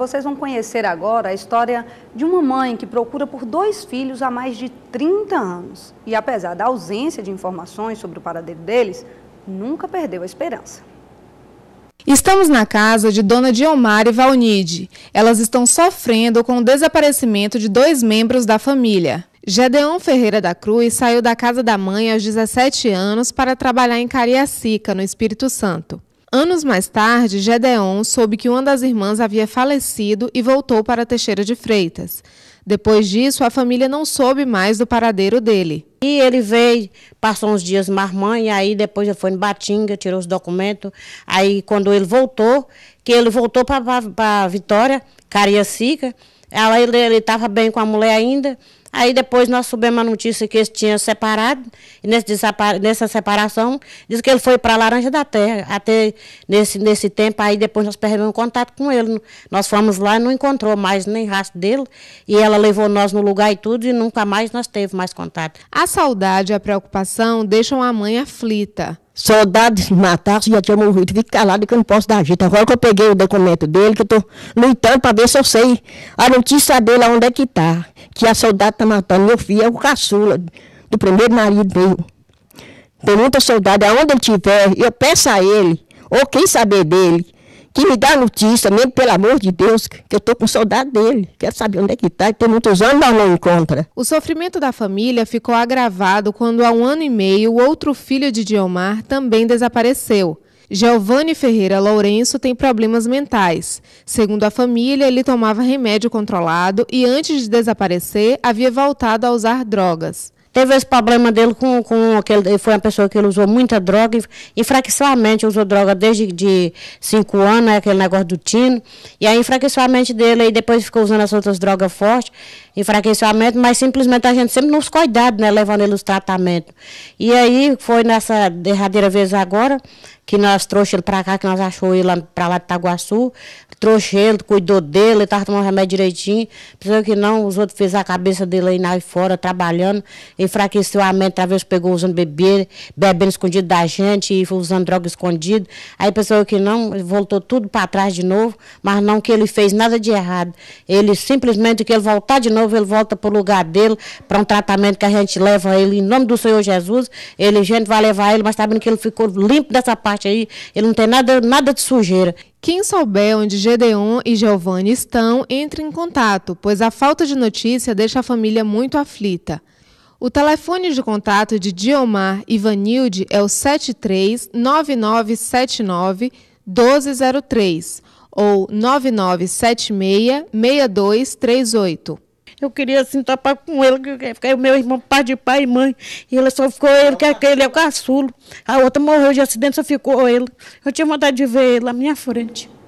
Vocês vão conhecer agora a história de uma mãe que procura por dois filhos há mais de 30 anos e, apesar da ausência de informações sobre o paradeiro deles, nunca perdeu a esperança. Estamos na casa de Dona Diomar e Valnide. Elas estão sofrendo com o desaparecimento de dois membros da família. Gedeon Ferreira da Cruz saiu da casa da mãe aos 17 anos para trabalhar em Cariacica, no Espírito Santo. Anos mais tarde, Gedeon soube que uma das irmãs havia falecido e voltou para Teixeira de Freitas. Depois disso, a família não soube mais do paradeiro dele. E ele veio, passou uns dias marmanha, e aí depois ele foi em Batinga, tirou os documentos. Aí quando ele voltou, que ele voltou para Vitória, Cariacica, ela, ele estava bem com a mulher ainda. Aí depois nós subimos a notícia que eles tinham separado, e nesse nessa separação, diz que ele foi para Laranja da Terra. Até nesse, nesse tempo, aí depois nós perdemos contato com ele. Nós fomos lá e não encontrou mais nem rastro dele, e ela levou nós no lugar e tudo, e nunca mais nós teve mais contato. A saudade e a preocupação deixam a mãe aflita soldados mataram, já tinha morrido, fico calado que eu não posso dar jeito. Agora que eu peguei o documento dele, que eu estou lutando para ver se eu sei a notícia dele onde é que está, que a soldada está matando. Meu filho é o caçula do primeiro marido meu. Tem muita saudade, aonde ele estiver, eu peço a ele, ou quem saber dele, que me dá notícia, mesmo pelo amor de Deus, que eu estou com saudade dele. Quero saber onde é que está. Tem muitos anos nós não encontra. O sofrimento da família ficou agravado quando, há um ano e meio, o outro filho de Diomar também desapareceu. Giovanni Ferreira Lourenço tem problemas mentais. Segundo a família, ele tomava remédio controlado e, antes de desaparecer, havia voltado a usar drogas. Teve esse problema dele com, com aquele. Ele foi uma pessoa que ele usou muita droga, enfraqueceu a mente, usou droga desde de cinco anos, né, aquele negócio do tino. E aí enfraqueceu a mente dele, e depois ficou usando as outras drogas fortes, enfraqueceu a mente, mas simplesmente a gente sempre nos cuidado, né? Levando ele os tratamentos. E aí foi nessa derradeira vez agora que nós trouxemos ele para cá, que nós achou ele lá para lá de Itaguaçu, trouxe ele, cuidou dele, ele estava tomando remédio direitinho, pensou que não, os outros fizeram a cabeça dele aí lá e fora, trabalhando, enfraqueceu a mente, Talvez pegou usando bebê, bebendo escondido da gente, e usando droga escondido, aí pensou que não, voltou tudo para trás de novo, mas não que ele fez nada de errado, ele simplesmente, que ele voltar de novo, ele volta para o lugar dele, para um tratamento que a gente leva ele, em nome do Senhor Jesus, ele, gente vai levar ele, mas sabendo tá que ele ficou limpo dessa parte parte aí, ele não tem nada, nada de sujeira. Quem souber onde Gedeon e Giovanni estão, entre em contato, pois a falta de notícia deixa a família muito aflita. O telefone de contato de Diomar Ivanilde é o 9979 1203 ou 9976 6238. Eu queria assim tapar com ele, que é o meu irmão, pai de pai e mãe. E ele só ficou ele, que é aquele é o caçulo. A outra morreu de acidente, só ficou ele. Eu tinha vontade de ver ele na minha frente.